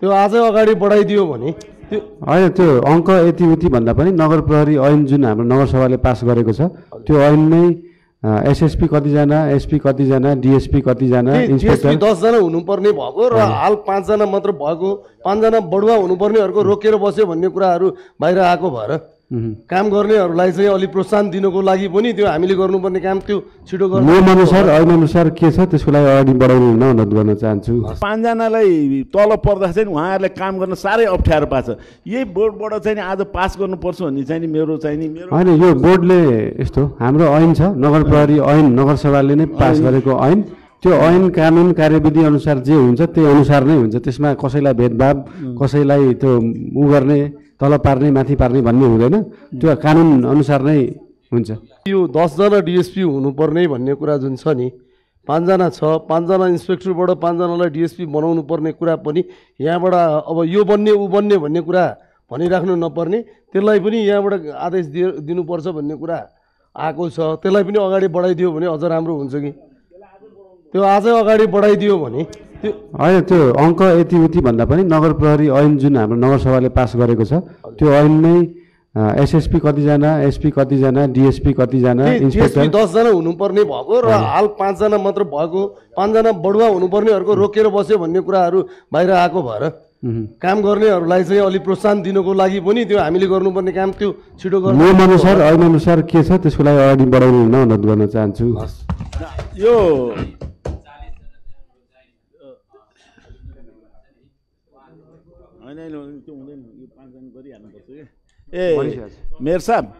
त्यो अझै अगाडि बढाइदियो भने त्यो होइन त्यो अङ्क यति उति भन्दा पनि नगर प्रहरी ऐन जुन हाम्रो नगरसभाले पास गरेको छ त्यो ऐन नै एसएसपी कतिजना एसपी कतिजना डिएसपी कतिजना इन्सपेक्टर दसजना हुनुपर्ने भएको र हाल पाँचजना मात्र भएको पाँचजना बढुवा हुनुपर्नेहरूको रोकेर बस्यो भन्ने कुराहरू बाहिर आएको भएर काम गर्नेहरूलाई चाहिँ अलिक प्रोत्साहन दिनको लागि पनि त्यो हामीले गर्नुपर्ने काम त्यो छिटो गर्नु अनुसार ऐन अनुसार के छ त्यसको लागि अगाडि बढाउनु अनुरोध गर्न चाहन्छु पाँचजनालाई तल पर्दा चाहिँ उहाँहरूले काम गर्न साह्रै अप्ठ्यारो पार्छ यही बोर्डबाट चाहिँ आज पास गर्नुपर्छ भन्ने चाहिँ नि मेरो चाहिँ नि होइन यो बोर्डले यस्तो हाम्रो ऐन छ नगर प्रहरी ऐन नगरसभाले नै पास गरेको ऐन त्यो ऐन कानुन कार्यविधि अनुसार जे हुन्छ त्यही अनुसार नै हुन्छ त्यसमा कसैलाई भेदभाव कसैलाई त्यो उ गर्ने तल पार्ने माथि पार्ने भन्ने हुँदैन त्यो कानुन अनुसार नै हुन्छ यो दसजना डिएसपी हुनुपर्ने भन्ने कुरा जुन छ नि पाँचजना छ पाँचजना इन्सपेक्टरबाट पाँचजनालाई डिएसपी बनाउनु पर्ने कुरा पनि यहाँबाट अब यो बन्ने ऊ बन्ने भन्ने कुरा भनिराख्नु नपर्ने त्यसलाई पनि यहाँबाट आदेश दिए दिनुपर्छ भन्ने कुरा आएको छ त्यसलाई पनि अगाडि बढाइदियो भने अझ राम्रो हुन्छ कि त्यो आजै अगाडि बढाइदियो भने त्यो होइन त्यो अङ्क यति उति भन्दा पनि नगर प्रहरी ऐन जुन हाम्रो नगरसभाले पास गरेको छ त्यो ऐन नै एसएसपी कतिजना एसपी कतिजना डिएसपी कतिजना दसजना हुनुपर्ने भएको र हाल पाँचजना मात्र भएको पाँचजना बढुवा हुनुपर्नेहरूको रोकेर बस्यो भन्ने कुराहरू बाहिर आएको भएर काम गर्नेहरूलाई चाहिँ अलिक प्रोत्साहन दिनको लागि पनि त्यो हामीले गर्नुपर्ने काम त्यो छिटो गर्नु अनुसार ऐन अनुसार के छ त्यसको लागि अगाडि बढाउनु हुन अनुरोध गर्न चाहन्छु यो ए मेयर साहब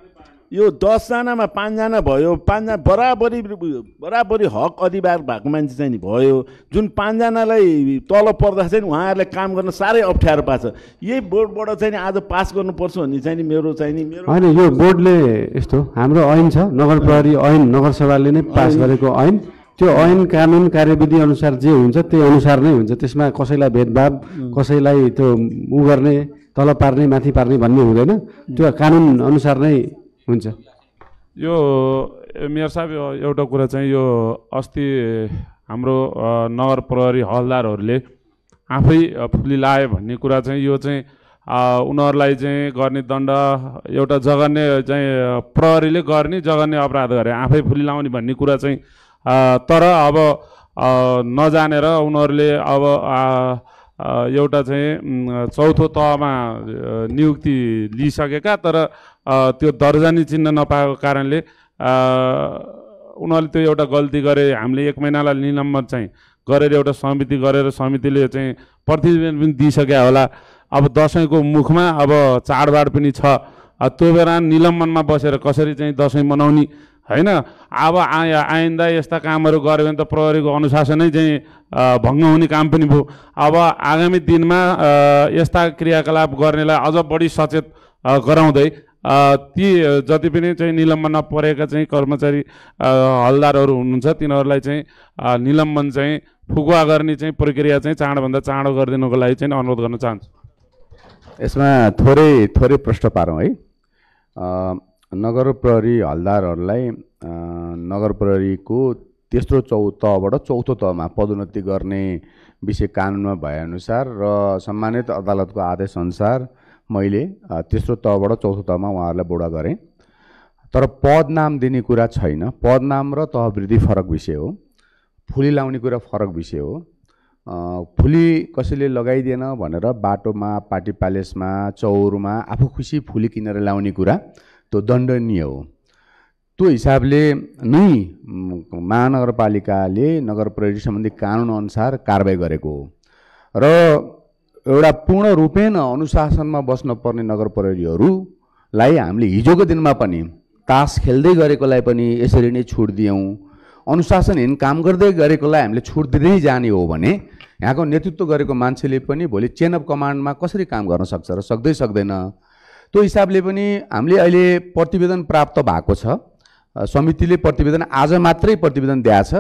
यो दसजनामा पाँचजना भयो पाँचजना बराबरी बराबरी हक अधिकार भएको मान्छे चाहिँ नि भयो जुन पाँचजनालाई तल पर्दा चाहिँ उहाँहरूले काम गर्न साह्रै अप्ठ्यारो पाछ यही बोर्डबाट चाहिँ आज पास गर्नुपर्छ भन्ने चाहिँ नि मेरो चाहिँ नि होइन यो बोर्डले यस्तो हाम्रो ऐन छ नगर प्रहरी ऐन नगरसभाले नै पास गरेको ऐन त्यो ऐन कानुन कार्यविधि अनुसार जे हुन्छ त्यही अनुसार नै हुन्छ त्यसमा कसैलाई भेदभाव कसैलाई त्यो उ गर्ने तल पार्ने माथि पार्ने भन्ने हुँदैन त्यो कानुन अनुसार नै हुन्छ यो मेयर साहब एउटा कुरा चाहिँ यो अस्ति हाम्रो नगर प्रहरी हलदारहरूले आफै फुली लायो भन्ने कुरा चाहिँ यो चाहिँ उनीहरूलाई चाहिँ गर्ने दण्ड एउटा जगन्य चाहिँ प्रहरीले गर्ने जगन्य अपराध गरे आफै फुली लाउने भन्ने कुरा चाहिँ तर अब नजानेर उनीहरूले अब एउटा चाहिँ चौथो तहमा नियुक्ति लिइसकेका तर त्यो दर्जनी चिन्न नपाएको कारणले उनीहरूले त्यो एउटा गल्ती गरे हामीले एक महिनालाई निलम्बन चाहिँ गरेर एउटा समिति गरेर समितिले चाहिँ प्रतिवेदन पनि दिइसकेका होला अब दसैँको मुखमा अब चाडबाड पनि छ त्यो बेला निलम्बनमा बसेर कसरी चाहिँ दसैँ मनाउने होइन अब आ आइन्दा यस्ता कामहरू गऱ्यो भने त प्रहरीको अनुशासनै चाहिँ भङ्ग हुने काम पनि भयो अब आगामी दिनमा यस्ता क्रियाकलाप गर्नेलाई अझ बढी सचेत गराउँदै ती जति पनि चाहिँ निलम्बन नपरेका चाहिँ कर्मचारी हलदारहरू हुनुहुन्छ तिनीहरूलाई चाहिँ निलम्बन चाहिँ फुकुवा गर्ने चाहिँ प्रक्रिया चाहिँ चाँडोभन्दा चाँडो गरिदिनुको लागि चाहिँ अनुरोध गर्न चाहन्छु यसमा थोरै थोरै प्रश्न पारौँ है नगर प्रहरी हलदारहरूलाई नगर प्रहरीको तेस्रो चौ तहबाट चौथो तहमा पदोन्नति गर्ने विषय कानुनमा भएअनुसार र सम्मानित अदालतको आदेशअनुसार मैले तेस्रो तहबाट चौथो तहमा उहाँहरूलाई बोडा गरेँ तर पदनाम दिने कुरा छैन पदनाम र तहवृद्धि फरक विषय हो फुली लाउने कुरा फरक विषय हो फुली कसैले लगाइदिएन भनेर बाटोमा पार्टी प्यालेसमा चौरमा आफू खुसी फुली किनेर लाउने कुरा त्यो दण्डनीय हो त्यो हिसाबले नै महानगरपालिकाले नगर प्रहरी सम्बन्धी कानुनअनुसार कारवाही गरेको हो र एउटा पूर्ण रूपेण अनुशासनमा बस्न पर्ने नगर प्रहरीहरूलाई हामीले हिजोको दिनमा पनि तास खेल्दै गरेकोलाई पनि यसरी नै छुट दियौँ अनुशासनहीन काम गर्दै गरेकोलाई हामीले छुट दिँदै जाने हो भने यहाँको नेतृत्व गरेको मान्छेले पनि भोलि चेन अफ कमान्डमा कसरी काम गर्न सक्छ र सक्दै सक्दैन त्यो हिसाबले पनि हामीले अहिले प्रतिवेदन प्राप्त भएको छ समितिले प्रतिवेदन आज मात्रै प्रतिवेदन दिएछ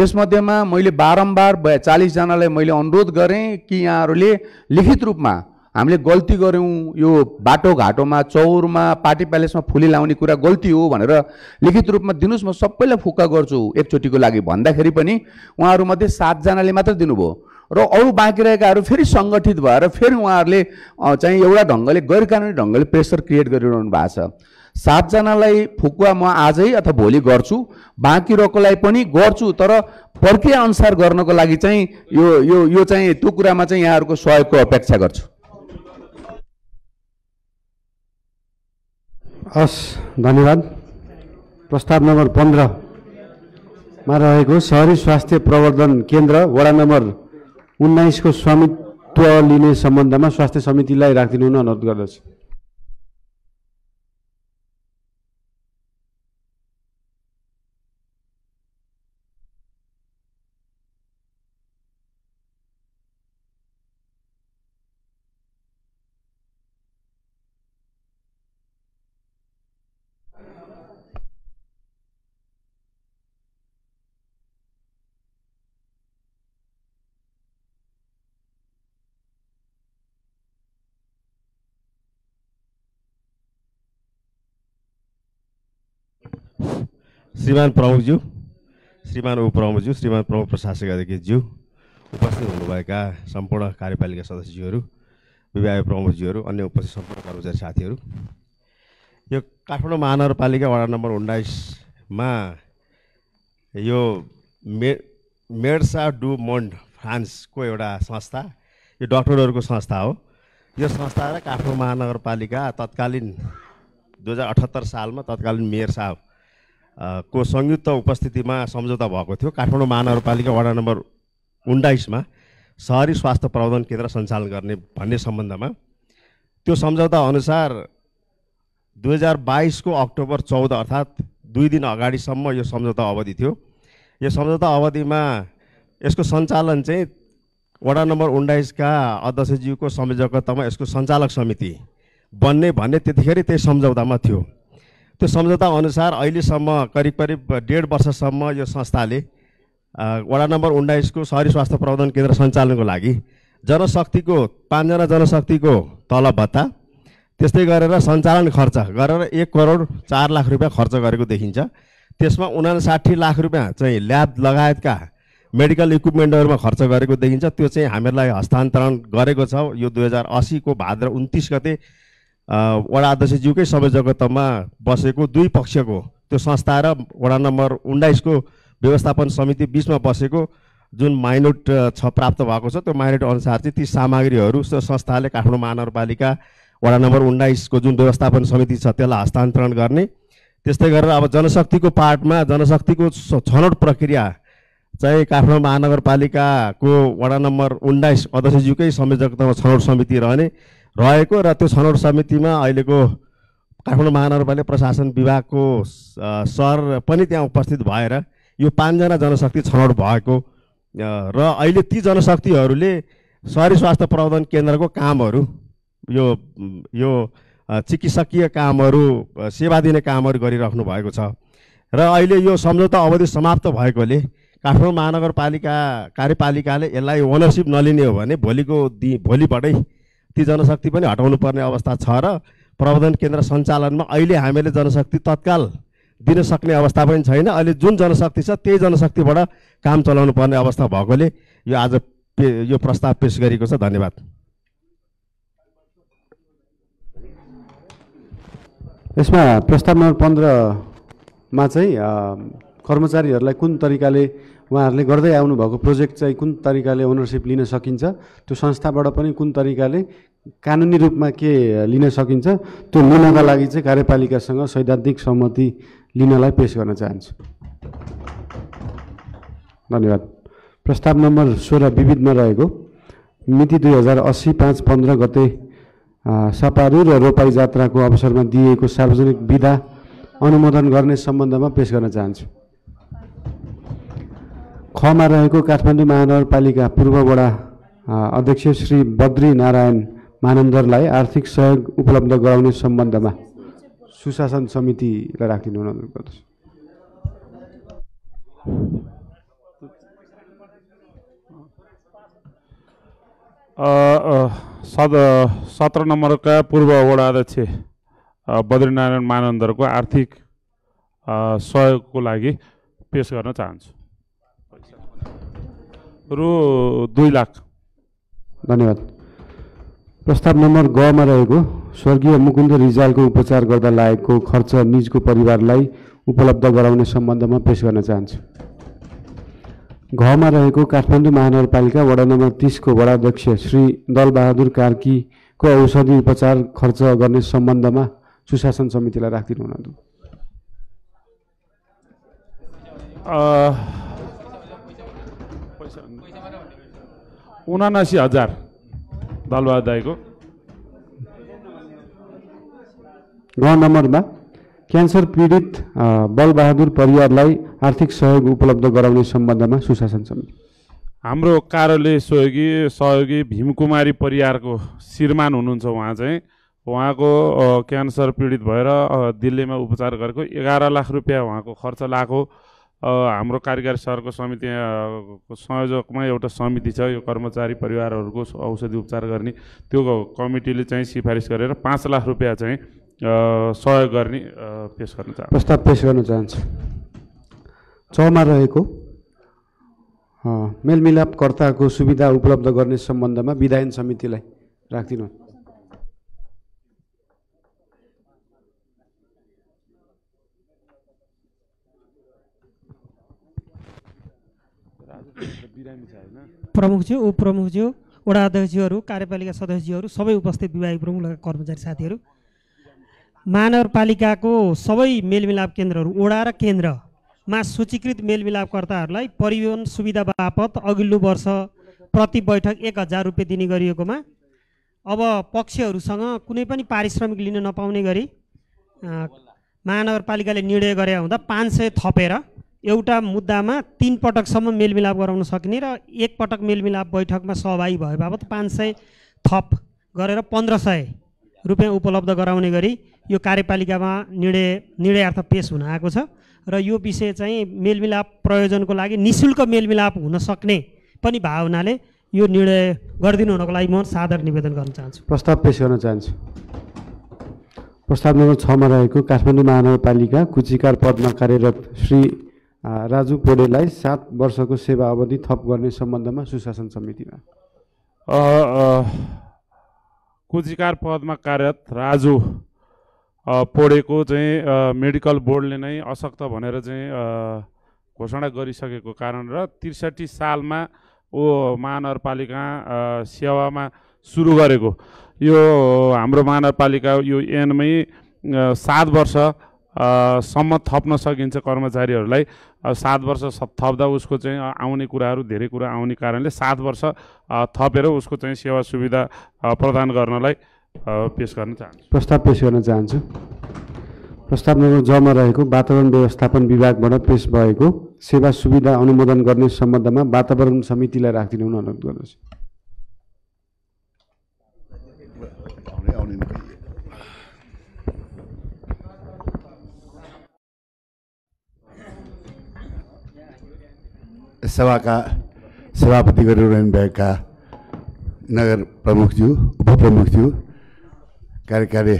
त्यसमध्येमा मैले बारम्बार चालिसजनालाई मैले अनुरोध गरेँ कि यहाँहरूले लिखित रूपमा हामीले गल्ती गऱ्यौँ यो बाटोघाटोमा चौरमा पार्टी प्यालेसमा फुली लाउने कुरा गल्ती हो भनेर लिखित रूपमा दिनुहोस् म सबैलाई फुक्का गर्छु एकचोटिको लागि भन्दाखेरि पनि उहाँहरूमध्ये सातजनाले मात्र दिनुभयो र अरू बाँकी रहेकाहरू फेरि सङ्गठित भएर फेरि उहाँहरूले चाहिँ एउटा ढङ्गले गैर कानुनी ढङ्गले प्रेसर क्रिएट गरिरहनु भएको छ सातजनालाई फुकुवा म आजै अथवा भोलि गर्छु बाँकी रहेकोलाई पनि गर्छु तर प्रक्रिया अनुसार गर्नको लागि चाहिँ यो यो यो चाहिँ त्यो कुरामा चाहिँ यहाँहरूको सहयोगको अपेक्षा गर्छु हस् धन्यवाद प्रस्ताव नम्बर पन्ध्रमा रहेको सहरी स्वास्थ्य प्रवर्धन केन्द्र वडा नम्बर उन्नाइसको स्वामित्व लिने सम्बन्धमा स्वास्थ्य समितिलाई राखिदिनु हुन अनुरोध गर्दछु श्रीमान प्रमुखज्यू श्रीमान उपप्रमुखज्यू श्रीमान प्रमुख प्रशासक अध्यक्षज्यू उपस्थित हुनुभएका सम्पूर्ण कार्यपालिका सदस्यज्यूहरू विवाह प्रमुखज्यूहरू अन्य उपस्थित सम्पूर्ण कर्मचारी साथीहरू यो काठमाडौँ महानगरपालिका वडा नम्बर उन्नाइसमा यो मे मेडसा डु मोन्ड फ्रान्सको एउटा संस्था यो डक्टरहरूको संस्था हो यो संस्था र काठमाडौँ महानगरपालिका तत्कालीन दुई हजार अठहत्तर सालमा तत्कालीन मेयर साहब को संयुक्त उपस्थितिमा सम्झौता भएको थियो काठमाडौँ महानगरपालिका वडा नम्बर उन्नाइसमा सहरी स्वास्थ्य प्रबन्धन केन्द्र सञ्चालन गर्ने भन्ने सम्बन्धमा त्यो सम्झौता अनुसार दुई हजार बाइसको अक्टोबर चौध अर्थात् दुई दिन अगाडिसम्म यो सम्झौता अवधि थियो यो सम्झौता अवधिमा यसको सञ्चालन चाहिँ वडा नम्बर उन्नाइसका अध्यक्षज्यूको संयोजकत्वमा यसको सञ्चालक समिति बन्ने भन्ने त्यतिखेरै त्यही सम्झौतामा थियो त्यो सम्झौताअनुसार अहिलेसम्म करिब करिब डेढ वर्षसम्म यो संस्थाले वडा नम्बर उन्नाइसको सहरी स्वास्थ्य प्रबन्धन केन्द्र सञ्चालनको लागि जनशक्तिको पाँचजना जनशक्तिको तलब भत्ता त्यस्तै गरेर सञ्चालन खर्च गरेर एक करोड चार लाख रुपियाँ खर्च गरेको देखिन्छ त्यसमा उनासाठी लाख रुपियाँ चाहिँ ल्याब लगायतका मेडिकल इक्विपमेन्टहरूमा खर्च गरेको देखिन्छ त्यो चाहिँ हामीहरूलाई हस्तान्तरण गरेको छ यो दुई हजार असीको भाद्र उन्तिस गते वडा अध्यक्षज्यूकै सबै जगतमा बसेको दुई पक्षको त्यो संस्था र वडा नम्बर उन्नाइसको व्यवस्थापन समिति बिचमा बसेको जुन माइनोट छ प्राप्त भएको छ त्यो माइनोट अनुसार चाहिँ ती सामग्रीहरू संस्थाले काठमाडौँ महानगरपालिका वडा नम्बर उन्नाइसको जुन व्यवस्थापन समिति छ त्यसलाई हस्तान्तरण गर्ने त्यस्तै गरेर अब जनशक्तिको पार्टमा जनशक्तिको छनौट प्रक्रिया चाहिँ काठमाडौँ महानगरपालिकाको वडा नम्बर उन्नाइस अध्यक्षज्यूकै संयोजकतामा छनौट समिति रहने रहेको र त्यो छनौट समितिमा अहिलेको काठमाडौँ महानगरपालिका प्रशासन विभागको सर पनि त्यहाँ उपस्थित भएर यो पाँचजना जनशक्ति छनौट भएको र अहिले ती जनशक्तिहरूले सहरी स्वास्थ्य प्रबन्धन केन्द्रको कामहरू यो यो चिकित्सकीय कामहरू सेवा दिने कामहरू गरिराख्नु भएको छ र अहिले यो सम्झौता अवधि समाप्त भएकोले काठमाडौँ महानगरपालिका कार्यपालिकाले यसलाई ओनरसिप नलिने हो भने भोलिको दि भोलिबाटै ती जनशक्ति पनि हटाउनु पर्ने अवस्था छ र प्रबन्धन केन्द्र सञ्चालनमा अहिले हामीले जनशक्ति तत्काल दिन सक्ने अवस्था पनि छैन अहिले जुन जनशक्ति छ त्यही जनशक्तिबाट काम चलाउनु पर्ने अवस्था भएकोले यो आज पे यो प्रस्ताव पेस गरिएको छ धन्यवाद यसमा प्रस्ताव नम्बर पन्ध्रमा चाहिँ कर्मचारीहरूलाई कुन तरिकाले उहाँहरूले गर्दै आउनुभएको प्रोजेक्ट चाहिँ कुन तरिकाले ओनरसिप लिन सकिन्छ त्यो संस्थाबाट पनि कुन तरिकाले कानुनी रूपमा के लिन सकिन्छ त्यो लिनका लागि चाहिँ कार्यपालिकासँग सैद्धान्तिक सहमति लिनलाई पेस गर्न चाहन्छु धन्यवाद प्रस्ताव नम्बर सोह्र विविधमा रहेको मिति दुई हजार अस्सी पाँच पन्ध्र गते सपारु र रोपाई जात्राको अवसरमा दिएको सार्वजनिक विधा अनुमोदन गर्ने सम्बन्धमा पेस गर्न चाहन्छु खमा रहेको काठमाडौँ महानगरपालिका पूर्व वडा अध्यक्ष श्री बद्री नारायण मानन्दरलाई आर्थिक सहयोग उपलब्ध गराउने सम्बन्धमा सुशासन समितिलाई राखिदिनु अनुरोध गर्दछु सद सत्र नम्बरका पूर्व वडा अध्यक्ष बद्रीनारायण मानन्दरको आर्थिक सहयोगको लागि पेस गर्न चाहन्छु रु दुई लाख धन्यवाद प्रस्ताव नम्बर गमा रहेको स्वर्गीय मुकुन्द रिजालको उपचार गर्दा लागेको खर्च निजको परिवारलाई उपलब्ध गराउने सम्बन्धमा पेस गर्न चाहन्छु घमा रहेको काठमाडौँ महानगरपालिका वडा नम्बर तिसको वडाध्यक्ष श्री दलबहादुर कार्कीको औषधि उपचार खर्च गर्ने सम्बन्धमा सुशासन समितिलाई हुन उनासी हजार बालबहादुर दाईको गाउँ नम्बरमा क्यान्सर पीडित बलबहादुर परिवारलाई आर्थिक सहयोग उपलब्ध गराउने सम्बन्धमा सुशासन समिति हाम्रो कार्यालय सहयोगी सहयोगी भीमकुमारी परिवारको श्रीमान हुनुहुन्छ उहाँ चाहिँ उहाँको क्यान्सर पीडित भएर दिल्लीमा उपचार गरेको एघार लाख रुपियाँ उहाँको खर्च लागेको हाम्रो कार्यकारी सरको समिति संयोजकमा एउटा समिति छ यो कर्मचारी परिवारहरूको औषधि उपचार गर्ने त्यो कमिटीले चाहिँ सिफारिस गरेर पाँच लाख रुपियाँ चाहिँ सहयोग गर्ने पेस गर्न चाहन्छ प्रस्ताव पेस गर्न चाहन्छु चौमा रहेको मेलमिलापकर्ताको सुविधा उपलब्ध गर्ने सम्बन्धमा विधायन समितिलाई राखिदिनु प्रमुखज्यू उपप्रमुखज्यू वडा अध्यक्षज्यूहरू कार्यपालिका सदस्यज्यूहरू सबै उपस्थित विभागीय प्रमुख कर्मचारी साथीहरू महानगरपालिकाको सबै मेलमिलाप केन्द्रहरू ओडा र केन्द्रमा सूचीकृत मेलमिलापकर्ताहरूलाई परिवहन सुविधा बापत अघिल्लो वर्ष प्रति बैठक एक हजार रुपियाँ दिने गरिएकोमा अब पक्षहरूसँग कुनै पनि पारिश्रमिक लिन नपाउने गरी महानगरपालिकाले निर्णय गरे हुँदा पाँच सय थपेर एउटा मुद्दामा तिन पटकसम्म मेलमिलाप गराउन सकिने र एक पटक मेलमिलाप बैठकमा सहभागी भए बापत पाँच सय थप गरेर पन्ध्र सय रुपियाँ उपलब्ध गराउने गरी यो कार्यपालिकामा निर्णय निर्णयार्थ पेस हुन आएको छ र यो विषय चाहिँ मेलमिलाप प्रयोजनको लागि नि शुल्क मेलमिलाप हुन सक्ने पनि भावनाले यो निर्णय गरिदिनु हुनको लागि म सादर निवेदन गर्न चाहन्छु प्रस्ताव पेस गर्न चाहन्छु प्रस्ताव नम्बर छमा रहेको काठमाडौँ महानगरपालिका कुचिकार पदमा कार्यरत श्री राजु पोडेलाई सात वर्षको सेवा अवधि थप गर्ने सम्बन्धमा सुशासन समितिमा कुजिकार पदमा कार्यरत राजु पोडेको चाहिँ मेडिकल बोर्डले नै अशक्त भनेर चाहिँ घोषणा गरिसकेको कारण र त्रिसठी सालमा ओ महानगरपालिका सेवामा सुरु गरेको यो हाम्रो महानगरपालिका यो एनमै सात वर्ष सम्म थप्न सकिन्छ कर्मचारीहरूलाई सात वर्ष थप्दा उसको चाहिँ आउने कुराहरू धेरै कुरा आउने कारणले सात वर्ष थपेर उसको चाहिँ सेवा सुविधा प्रदान गर्नलाई पेस गर्न चाहन्छु प्रस्ताव पेस गर्न चाहन्छु प्रस्ताव नम्बर जमा रहेको वातावरण व्यवस्थापन विभागबाट पेस भएको सेवा सुविधा अनुमोदन गर्ने सम्बन्धमा वातावरण समितिलाई राखिदिनु अनुरोध गर्दछु सभाका सभापति गरिरहनु भएका नगर प्रमुखज्यू उपप्रमुखज्यू कार्यकारी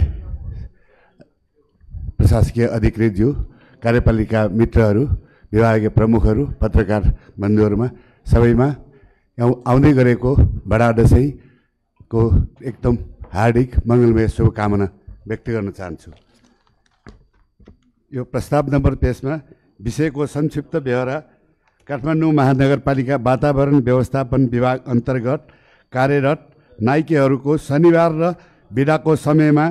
प्रशासकीय अधिकृतज्यू कार्यपालिका मित्रहरू विभागीय प्रमुखहरू पत्रकार बन्धुहरूमा सबैमा आउँदै गरेको बडा दसैँको एकदम हार्दिक मङ्गलमय शुभकामना व्यक्त गर्न चाहन्छु यो प्रस्ताव नम्बर पेजमा विषयको संक्षिप्त व्यवहार काठमाडौँ महानगरपालिका वातावरण व्यवस्थापन विभाग अन्तर्गत कार्यरत नाइकेहरूको शनिबार र बिदाको समयमा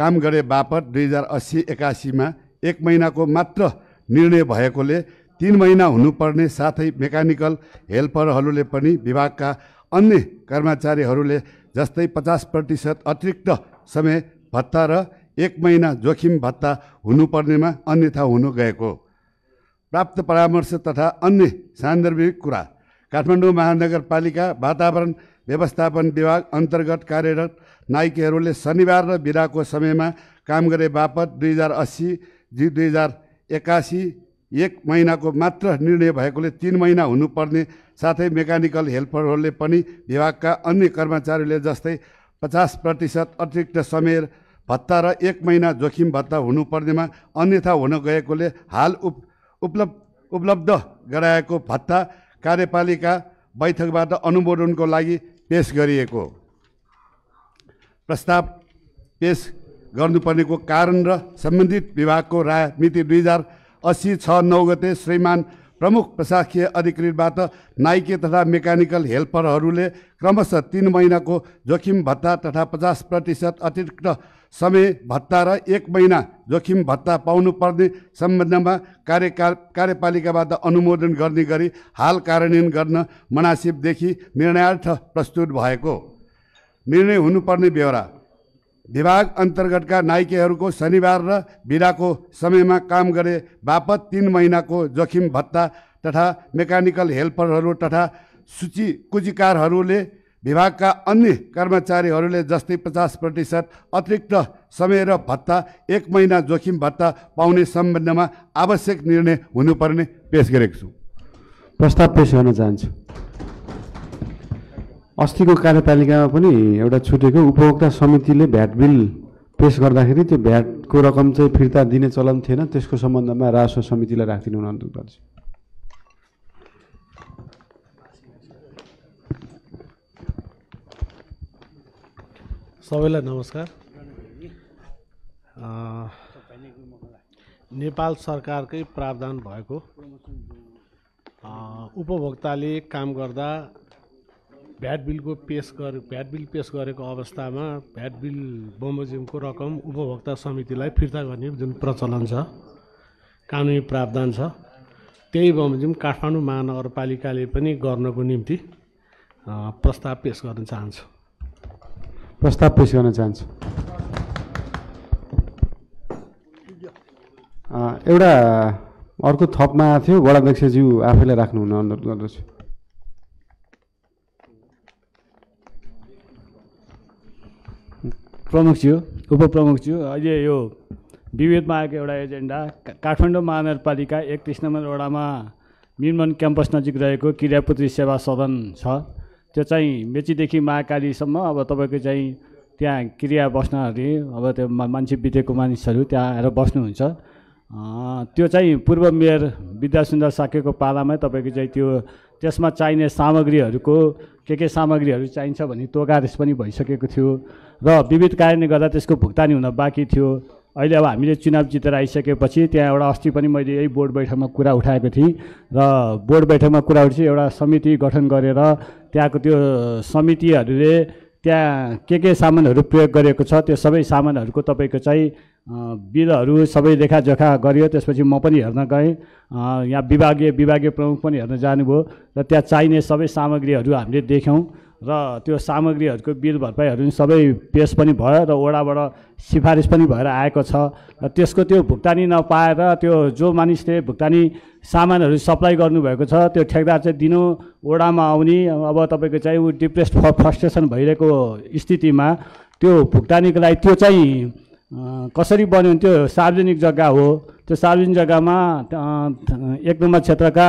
काम गरे बापत दुई हजार अस्सी एकासीमा एक महिनाको मात्र निर्णय भएकोले तिन महिना हुनुपर्ने साथै मेकानिकल हेल्परहरूले पनि विभागका अन्य कर्मचारीहरूले जस्तै पचास प्रतिशत अतिरिक्त समय भत्ता र एक महिना जोखिम भत्ता हुनुपर्नेमा अन्यथा हुनु गएको प्राप्त परामर्श तथा अन्य सान्दर्भिक कुरा काठमाडौँ महानगरपालिका वातावरण व्यवस्थापन विभाग अन्तर्गत कार्यरत नाइकेहरूले शनिबार र बिराको समयमा काम गरे बापत दुई हजार अस्सी दुई हजार एक्कासी एक महिनाको मात्र निर्णय भएकोले तिन महिना हुनुपर्ने साथै मेकानिकल हेल्परहरूले पनि विभागका अन्य कर्मचारीले जस्तै पचास प्रतिशत अतिरिक्त समय भत्ता र एक महिना जोखिम भत्ता हुनुपर्नेमा अन्यथा हुन गएकोले हाल उप उपलब्ध उपलब्ध गराएको भत्ता कार्यपालिका बैठकबाट अनुमोदनको लागि पेस गरिएको प्रस्ताव पेस गर्नुपर्नेको कारण र सम्बन्धित विभागको राय मिति दुई हजार असी छ नौ गते श्रीमान प्रमुख प्रशासकीय अधिकृतबाट नाइके तथा मेकानिकल हेल्परहरूले क्रमशः तिन महिनाको जोखिम भत्ता तथा पचास प्रतिशत अतिरिक्त समय भत्ता र एक महिना जोखिम भत्ता पाउनुपर्ने सम्बन्धमा कार्यका कार्यपालिकाबाट अनुमोदन गर्ने गरी हाल कार्यान्वयन गर्न मनासिबदेखि निर्णयार्थ प्रस्तुत भएको निर्णय हुनुपर्ने बेहोरा विभाग अन्तर्गतका नाइकेहरूको शनिबार र बिराको समयमा काम गरे बापत तिन महिनाको जोखिम भत्ता तथा मेकानिकल हेल्परहरू तथा सूची कुचीकारहरूले विभागका अन्य कर्मचारीहरूले जस्तै पचास प्रतिशत अतिरिक्त समय र भत्ता एक महिना जोखिम भत्ता पाउने सम्बन्धमा आवश्यक निर्णय हुनुपर्ने पेस गरेको छु प्रस्ताव पेस गर्न चाहन्छु अस्तिको कार्यपालिकामा पनि एउटा छुटेको उपभोक्ता समितिले भ्याट बिल पेस गर्दाखेरि त्यो भ्याटको रकम चाहिँ फिर्ता दिने चलन थिएन त्यसको सम्बन्धमा राजस्व समितिलाई राखिदिनु अनुरोध गर्छु सबैलाई नमस्कार नेपाल सरकारकै प्रावधान भएको उपभोक्ताले काम गर्दा भ्याट बिलको पेस गरे भ्याट बिल पेस गरेको अवस्थामा भ्याट बिल बमोजिमको रकम उपभोक्ता समितिलाई फिर्ता गर्ने जुन प्रचलन छ कानुनी प्रावधान छ त्यही बमोजिम काठमाडौँ महानगरपालिकाले पनि गर्नको निम्ति प्रस्ताव पेस गर्न चाहन्छु प्रस्ताव पेस गर्न चाहन्छु एउटा अर्को थपमा आएको थियो वडाध्यक्षज्यू आफैलाई राख्नुहुन अनुरोध गर्दछु प्रमुखज्यू उपप्रमुखज्यू अहिले यो विभेदमा आएको एउटा एजेन्डा काठमाडौँ महानगरपालिका एकतिस नम्बर वडामा निर्मन क्याम्पस नजिक रहेको क्रियापुत्री सेवा सदन छ त्यो चाहिँ मेचीदेखि महाकालीसम्म अब तपाईँको चाहिँ त्यहाँ क्रिया बस्नहरूले अब त्यो मान्छे बितेको मानिसहरू त्यहाँ आएर बस्नुहुन्छ त्यो चाहिँ पूर्व मेयर विद्यासुन्दर साकेको पालामै तपाईँको चाहिँ त्यो त्यसमा चाहिने सामग्रीहरूको के के सामग्रीहरू चाहिन्छ भन्ने तोगारेस पनि भइसकेको थियो र विविध कारणले गर्दा त्यसको भुक्तानी हुन बाँकी थियो अहिले अब हामीले चुनाव जितेर आइसकेपछि त्यहाँ एउटा अस्ति पनि मैले यही बोर्ड बैठकमा कुरा उठाएको थिएँ र बोर्ड बैठकमा कुरा उठेपछि एउटा समिति गठन गरेर त्यहाँको त्यो समितिहरूले त्यहाँ के के सामानहरू प्रयोग गरेको छ त्यो सबै सामानहरूको तपाईँको चाहिँ बिलहरू सबै लेखाजोखा गरियो त्यसपछि म पनि हेर्न गएँ यहाँ विभागीय विभागीय प्रमुख पनि हेर्न जानुभयो र त्यहाँ चाहिने सबै सामग्रीहरू हामीले देख्यौँ र त्यो सामग्रीहरूको बिल भरपाईहरू सबै पेस पनि भयो र ओडाबाट सिफारिस पनि भएर आएको छ र त्यसको त्यो भुक्तानी नपाएर त्यो जो मानिसले भुक्तानी सामानहरू सप्लाई गर्नुभएको छ त्यो ठेकदार चाहिँ दिनु ओडामा आउने अब तपाईँको चाहिँ ऊ डिप्रेस्ड फ्रस्ट्रेसन भइरहेको स्थितिमा त्यो भुक्तानीको लागि त्यो चाहिँ कसरी बन्यो त्यो सार्वजनिक जग्गा हो त्यो सार्वजनिक जग्गामा एक नम्बर क्षेत्रका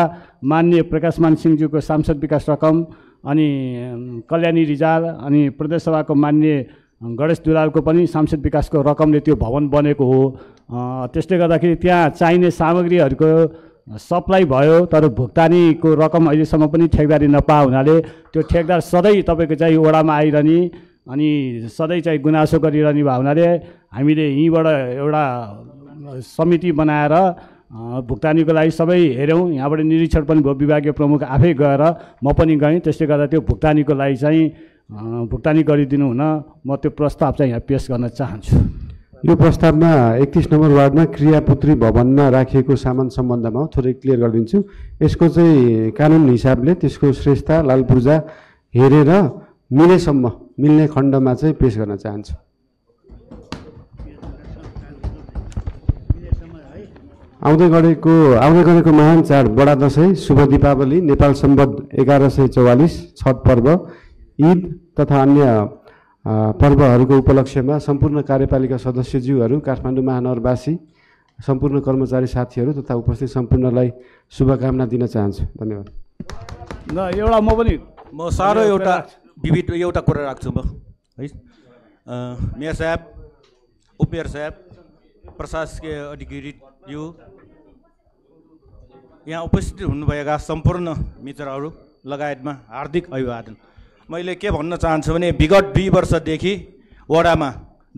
मान्य प्रकाशमान सिंहज्यूको सांसद विकास रकम अनि कल्याणी रिजाल अनि प्रदेशसभाको मान्य गणेश दुलालको पनि सांसद विकासको रकमले त्यो भवन बनेको हो त्यसले गर्दाखेरि त्यहाँ चाहिने सामग्रीहरूको सप्लाई भयो तर भुक्तानीको रकम अहिलेसम्म पनि ठेकदारी नपाए हुनाले त्यो ठेकदार सधैँ तपाईँको चाहिँ ओडामा आइरहने अनि सधैँ चाहिँ गुनासो गरिरहने भएको हुनाले हामीले यहीँबाट एउटा समिति बनाएर भुक्तानीको लागि सबै हेऱ्यौँ यहाँबाट निरीक्षण पनि भयो विभागीय प्रमुख आफै गएर म पनि गएँ त्यसले गर्दा त्यो भुक्तानीको लागि चाहिँ भुक्तानी गरिदिनु हुन म त्यो प्रस्ताव चाहिँ यहाँ पेस गर्न चाहन्छु यो प्रस्तावमा एकतिस नम्बर वार्डमा क्रियापुत्री भवनमा राखिएको सामान सम्बन्धमा थोरै क्लियर गरिदिन्छु यसको चाहिँ कानुन हिसाबले त्यसको श्रेष्ठता लाल पूर्जा हेरेर मिलेसम्म मिल्ने खण्डमा चाहिँ पेस गर्न चाहन्छु आउँदै गरेको आउँदै गरेको महान चाड बडा दसैँ शुभ दीपावली नेपाल सम्बद्ध एघार सय चौवालिस छठ पर्व ईद तथा अन्य पर्वहरूको उपलक्ष्यमा सम्पूर्ण कार्यपालिका सदस्यज्यूहरू काठमाडौँ महानगरवासी सम्पूर्ण कर्मचारी साथीहरू तथा उपस्थित सम्पूर्णलाई शुभकामना दिन चाहन्छु धन्यवाद ल एउटा म पनि म साह्रो एउटा विविध एउटा कुरा राख्छु म है मेयर साहेब उपमेयर साहेब प्रशासकीय यो यहाँ उपस्थित हुनुभएका सम्पूर्ण मित्रहरू लगायतमा हार्दिक अभिवादन मैले के भन्न चाहन्छु भने विगत दुई वर्षदेखि वडामा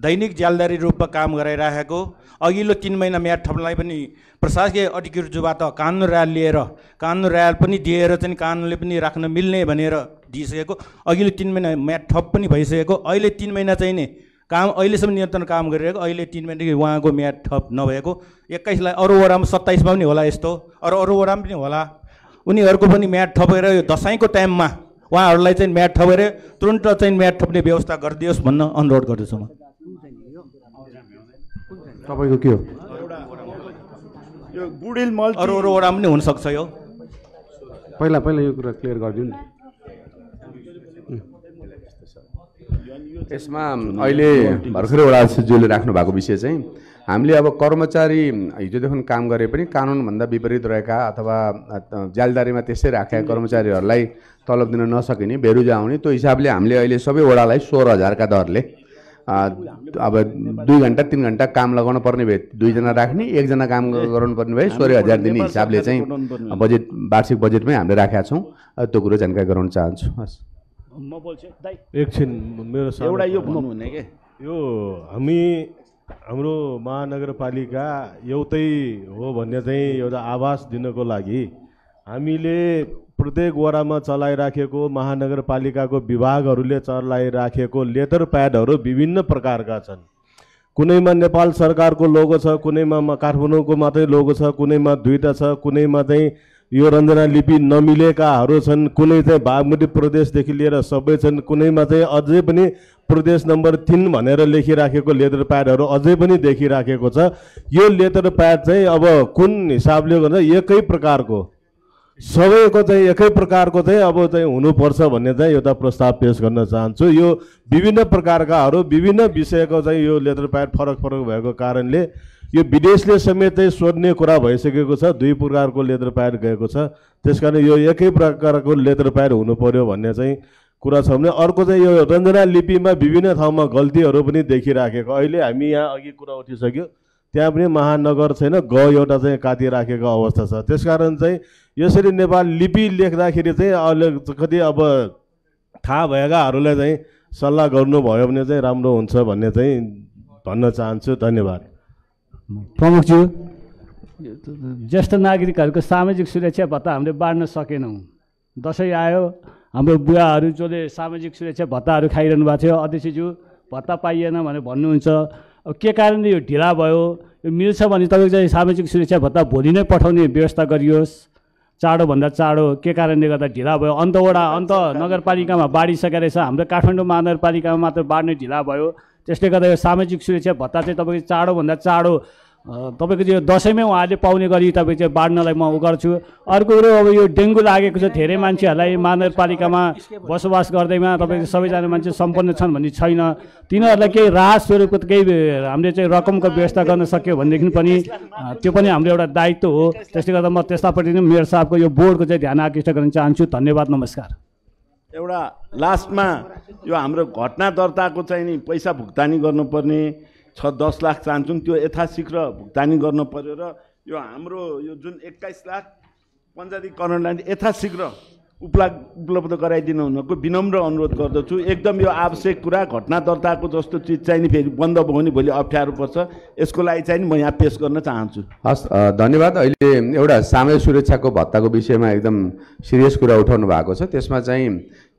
दैनिक ज्यालदारी रूपमा काम गराइराखेको अघिल्लो तिन महिना म्याद थप्नलाई पनि प्रशासकीय जुबाट कानुन राय लिएर कानुन राय पनि दिएर चाहिँ कानुनले पनि राख्न मिल्ने भनेर दिइसकेको अघिल्लो तिन महिना म्याद थप पनि भइसकेको अहिले तिन महिना चाहिँ नि काम अहिलेसम्म नियन्त्रण काम गरिरहेको अहिले तिन महिनादेखि उहाँको म्याद थप नभएको एक्काइसलाई अरू वडामा सत्ताइसमा पनि होला यस्तो अरू अरू वडामा पनि होला उनीहरूको पनि म्याद थपेर यो दसैँको टाइममा उहाँहरूलाई चाहिँ म्याद थपेर तुरन्त चाहिँ म्याद थप्ने व्यवस्था गरिदियोस् भन्न अनुरोध गर्दछु म तपाईँको के हो यो गुडिल मल अरू अरू वडामा पनि हुनसक्छ यो पहिला पहिला यो कुरा क्लियर गरिदिउँ नि यसमा अहिले भर्खरै वडा सचिवले राख्नु भएको विषय चाहिँ हामीले अब कर्मचारी हिजोदेखि काम गरे पनि कानुनभन्दा विपरीत रहेका अथवा जालदारीमा त्यसै राखेका कर्मचारीहरूलाई तलब दिन नसकिने बेरुजा आउने त्यो हिसाबले हामीले अहिले सबैवटालाई सोह्र हजारका दरले अब दुई घन्टा तिन घन्टा काम लगाउनु पर्ने भए दुईजना राख्ने एकजना काम गराउनु पर्ने भए सोह्र हजार दिने हिसाबले चाहिँ बजेट वार्षिक बजेटमै हामीले राखेका छौँ त्यो कुरो जानकारी गराउन चाहन्छु हस् म बोल्छु एकछिन मेरो एउटा यो हुने के यो हामी हाम्रो महानगरपालिका एउटै हो भन्ने चाहिँ एउटा आवास दिनको लागि हामीले प्रत्येक वडामा चलाइराखेको महानगरपालिकाको विभागहरूले चलाइराखेको लेटर प्याडहरू विभिन्न प्रकारका छन् कुनैमा नेपाल सरकारको लोगो छ कुनैमा काठमाडौँको मात्रै लोगो छ कुनैमा दुईवटा छ कुनैमा चाहिँ यो रञ्जना लिपि नमिलेकाहरू छन् कुनै चाहिँ बागमती प्रदेशदेखि लिएर सबै छन् कुनैमा चाहिँ अझै पनि प्रदेश नम्बर तिन भनेर लेखिराखेको लेदर प्याडहरू अझै पनि देखिराखेको छ यो लेदर प्याड चाहिँ अब कुन हिसाबले गर्दा एकै प्रकारको सबैको चाहिँ एकै प्रकारको चाहिँ अब चाहिँ हुनुपर्छ भन्ने चाहिँ एउटा प्रस्ताव पेस गर्न चाहन्छु यो विभिन्न प्रकारकाहरू विभिन्न विषयको चाहिँ यो लेदर प्याड फरक फरक भएको कारणले यो विदेशले समेतै सोध्ने कुरा भइसकेको छ दुई प्रकारको लेदर प्याड गएको छ त्यस कारण यो एकै प्रकारको लेदर प्याड हुनु पऱ्यो भन्ने चाहिँ कुरा छ भने अर्को चाहिँ यो रञ्जना लिपिमा विभिन्न ठाउँमा गल्तीहरू पनि देखिराखेको अहिले हामी यहाँ अघि कुरा उठिसक्यो त्यहाँ पनि महानगर छैन ग एउटा चाहिँ काटिराखेको अवस्था छ त्यसकारण चाहिँ यसरी नेपाल लिपि लेख्दाखेरि चाहिँ अहिले कति अब थाहा भएकाहरूलाई चाहिँ सल्लाह गर्नुभयो भने चाहिँ राम्रो हुन्छ भन्ने चाहिँ भन्न चाहन्छु धन्यवाद प्रमुखज्यू ज्येष्ठ नागरिकहरूको सामाजिक सुरक्षा भत्ता हामीले बाँड्न सकेनौँ दसैँ आयो हाम्रो बुवाहरू जसले सामाजिक सुरक्षा भत्ताहरू खाइरहनु भएको थियो अध्यक्षज्यू भत्ता पाइएन भनेर भन्नुहुन्छ अब के कारणले यो ढिला भयो यो मिल्छ भने तपाईँको चाहिँ सामाजिक सुरक्षा भत्ता भोलि नै पठाउने व्यवस्था गरियोस् चाँडोभन्दा चाँडो के कारणले गर्दा ढिला भयो अन्तवटा अन्त नगरपालिकामा बाढिसकेको रहेछ हाम्रो काठमाडौँ महानगरपालिकामा मात्र बाँड्ने ढिला भयो त्यसले गर्दा यो सामाजिक सुरक्षा भत्ता चाहिँ तपाईँको चाँडोभन्दा चाँडो तपाईँको यो दसैँमै उहाँहरूले पाउने गरी तपाईँ चाहिँ बाँड्नलाई म उ गर्छु अर्को कुरो अब यो डेङ्गु लागेको छ धेरै मान्छेहरूलाई महानगरपालिकामा बसोबास गर्दैमा तपाईँको सबैजना मान्छे सम्पन्न छन् भन्ने छैन तिनीहरूलाई केही राहत स्वरूपको केही हामीले चाहिँ रकमको व्यवस्था गर्न सक्यो भनेदेखि पनि त्यो पनि हाम्रो एउटा दायित्व हो त्यसले गर्दा म त्यस्तापट्टि नै मेयर साहबको यो बोर्डको चाहिँ ध्यान आकृष्ट गर्न चाहन्छु धन्यवाद नमस्कार एउटा लास्टमा यो हाम्रो घटना दर्ताको चाहिँ नि पैसा भुक्तानी गर्नुपर्ने छ दस लाख चाहन्छौँ त्यो यथाशीघ्र भुक्तानी गर्नु पऱ्यो र यो हाम्रो यो जुन एक्काइस लाख पञ्चायतीकरणलाई यथाशीघ्र उपला उपलब्ध गराइदिनु हुनको विनम्र अनुरोध गर्दछु एकदम यो आवश्यक कुरा घटना दर्ताको जस्तो चिज चाहिँ नि फेरि बन्द भयो भने भोलि अप्ठ्यारो पर्छ यसको लागि चाहिँ नि म यहाँ पेस गर्न चाहन्छु हस् धन्यवाद अहिले एउटा सामाजिक सुरक्षाको भत्ताको विषयमा एकदम सिरियस कुरा उठाउनु भएको छ त्यसमा चाहिँ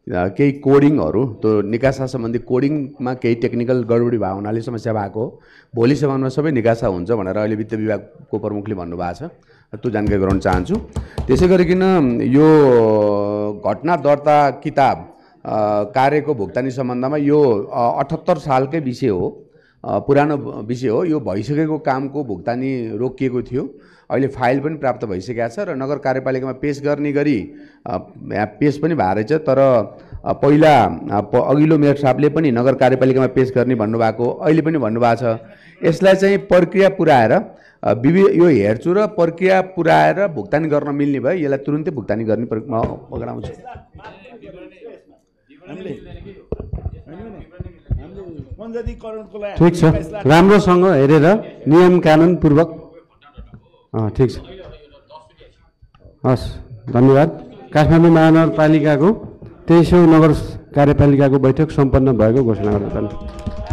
केही कोडिङहरू त्यो निकासा सम्बन्धी कोडिङमा केही टेक्निकल गडबडी भएको हुनाले समस्या भएको हो भोलिसम्ममा सबै निकासा हुन्छ भनेर अहिले वित्त विभागको प्रमुखले भन्नुभएको छ त्यो जानकारी गराउन चाहन्छु त्यसै गरिकन यो घटना दर्ता किताब कार्यको भुक्तानी सम्बन्धमा यो अठहत्तर सालकै विषय हो पुरानो विषय हो यो भइसकेको कामको भुक्तानी रोकिएको थियो अहिले फाइल पनि प्राप्त भइसकेको छ र नगर कार्यपालिकामा पेस गर्ने गरी यहाँ पेस पनि भएको रहेछ तर पहिला अघिल्लो मेयर साहबले पनि नगर कार्यपालिकामा पेस गर्ने भन्नुभएको अहिले पनि भन्नुभएको छ यसलाई चाहिँ प्रक्रिया पुऱ्याएर विवि यो हेर्छु र प्रक्रिया पुऱ्याएर भुक्तानी गर्न मिल्ने भयो यसलाई तुरुन्तै भुक्तानी गर्ने म पक्राउँछु ठिक छ राम्रोसँग हेरेर नियम कानुनपूर्वक ठिक छ हस् धन्यवाद काठमाडौँ महानगरपालिकाको तेइसौँ नगर कार्यपालिकाको बैठक सम्पन्न भएको घोषणा गर्न चाहन्छु